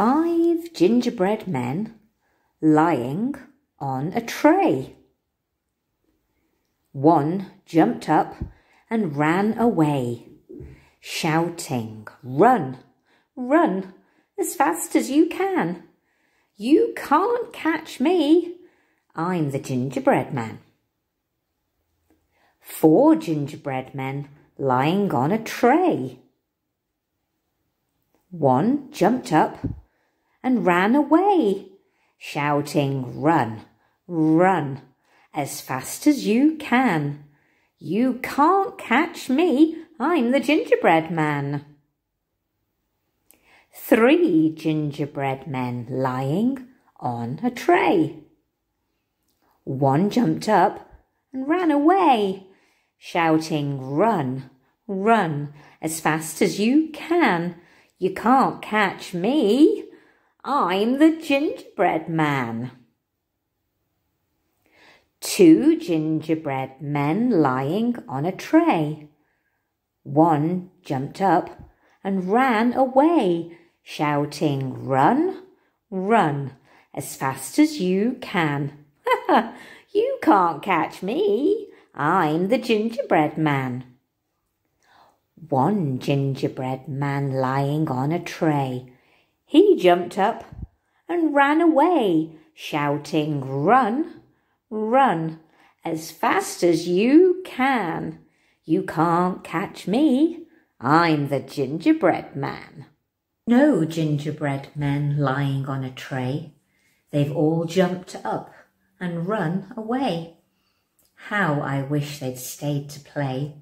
five gingerbread men lying on a tray. One jumped up and ran away, shouting, Run, run, as fast as you can. You can't catch me. I'm the gingerbread man. Four gingerbread men lying on a tray. One jumped up and ran away, shouting, Run, run, as fast as you can. You can't catch me, I'm the gingerbread man. Three gingerbread men lying on a tray. One jumped up and ran away, shouting, Run, run, as fast as you can. You can't catch me. I'm the gingerbread man. Two gingerbread men lying on a tray. One jumped up and ran away, shouting, Run, run, as fast as you can. you can't catch me. I'm the gingerbread man. One gingerbread man lying on a tray he jumped up and ran away, shouting, Run, run, as fast as you can. You can't catch me. I'm the gingerbread man. No gingerbread men lying on a tray. They've all jumped up and run away. How I wish they'd stayed to play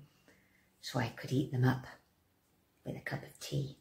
so I could eat them up with a cup of tea.